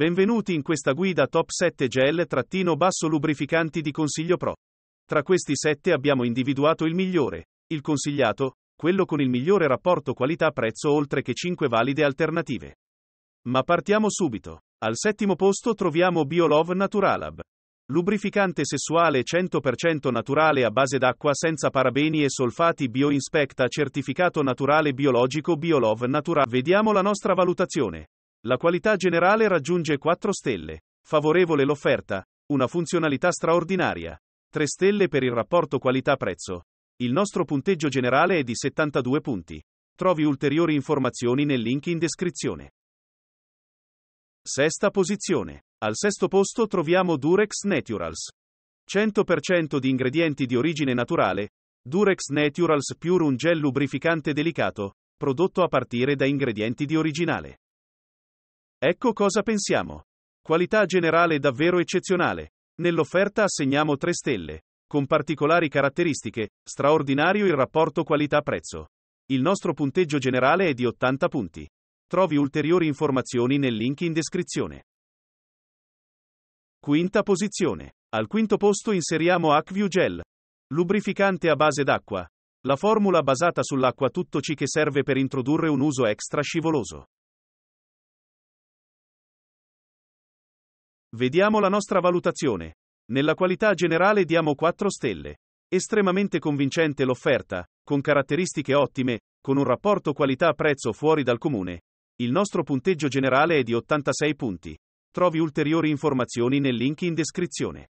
Benvenuti in questa guida top 7 gel-basso lubrificanti di Consiglio Pro. Tra questi 7 abbiamo individuato il migliore, il consigliato, quello con il migliore rapporto qualità-prezzo oltre che 5 valide alternative. Ma partiamo subito. Al settimo posto troviamo Biolove Naturalab. Lubrificante sessuale 100% naturale a base d'acqua senza parabeni e solfati BioInspecta certificato naturale biologico Biolove Natural. Vediamo la nostra valutazione. La qualità generale raggiunge 4 stelle. Favorevole l'offerta, una funzionalità straordinaria. 3 stelle per il rapporto qualità-prezzo. Il nostro punteggio generale è di 72 punti. Trovi ulteriori informazioni nel link in descrizione. Sesta posizione. Al sesto posto troviamo Durex Naturals. 100% di ingredienti di origine naturale. Durex Naturals Pure un gel lubrificante delicato, prodotto a partire da ingredienti di originale. Ecco cosa pensiamo. Qualità generale davvero eccezionale. Nell'offerta assegniamo 3 stelle. Con particolari caratteristiche, straordinario il rapporto qualità-prezzo. Il nostro punteggio generale è di 80 punti. Trovi ulteriori informazioni nel link in descrizione. Quinta posizione. Al quinto posto inseriamo Acview Gel. Lubrificante a base d'acqua. La formula basata sull'acqua tutto ci che serve per introdurre un uso extra scivoloso. Vediamo la nostra valutazione. Nella qualità generale diamo 4 stelle. Estremamente convincente l'offerta, con caratteristiche ottime, con un rapporto qualità-prezzo fuori dal comune. Il nostro punteggio generale è di 86 punti. Trovi ulteriori informazioni nel link in descrizione.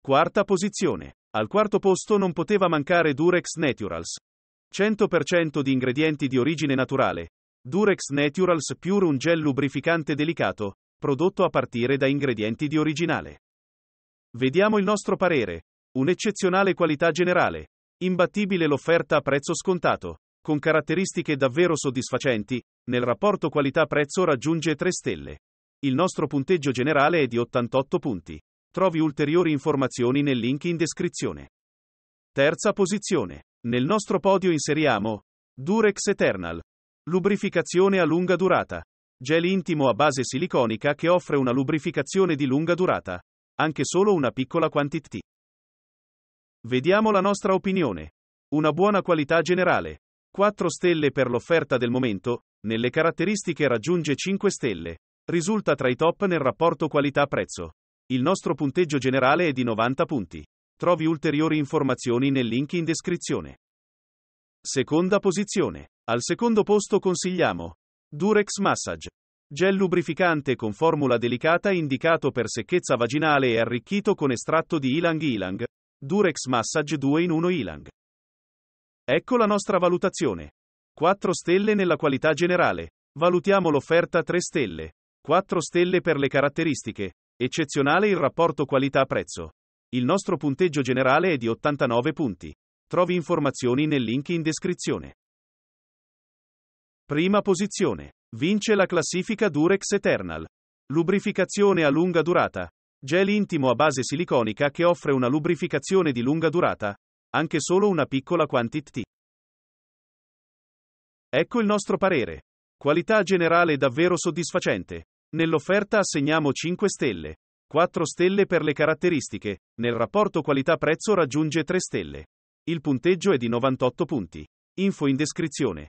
Quarta posizione. Al quarto posto non poteva mancare Durex Naturals. 100% di ingredienti di origine naturale. Durex Naturals Pure un gel lubrificante delicato, prodotto a partire da ingredienti di originale. Vediamo il nostro parere. Un'eccezionale qualità generale. Imbattibile l'offerta a prezzo scontato. Con caratteristiche davvero soddisfacenti, nel rapporto qualità-prezzo raggiunge 3 stelle. Il nostro punteggio generale è di 88 punti. Trovi ulteriori informazioni nel link in descrizione. Terza posizione. Nel nostro podio inseriamo Durex Eternal. Lubrificazione a lunga durata. Gel intimo a base siliconica che offre una lubrificazione di lunga durata. Anche solo una piccola quantità. Vediamo la nostra opinione. Una buona qualità generale. 4 stelle per l'offerta del momento, nelle caratteristiche raggiunge 5 stelle. Risulta tra i top nel rapporto qualità-prezzo. Il nostro punteggio generale è di 90 punti. Trovi ulteriori informazioni nel link in descrizione. Seconda posizione. Al secondo posto consigliamo Durex Massage. Gel lubrificante con formula delicata indicato per secchezza vaginale e arricchito con estratto di Ilang Ilang. Durex Massage 2 in 1 Ilang. Ecco la nostra valutazione. 4 stelle nella qualità generale. Valutiamo l'offerta 3 stelle. 4 stelle per le caratteristiche. Eccezionale il rapporto qualità-prezzo. Il nostro punteggio generale è di 89 punti. Trovi informazioni nel link in descrizione. Prima posizione. Vince la classifica Durex Eternal. Lubrificazione a lunga durata. Gel intimo a base siliconica che offre una lubrificazione di lunga durata, anche solo una piccola quantity. Ecco il nostro parere. Qualità generale davvero soddisfacente. Nell'offerta assegniamo 5 stelle. 4 stelle per le caratteristiche, nel rapporto qualità-prezzo raggiunge 3 stelle. Il punteggio è di 98 punti. Info in descrizione.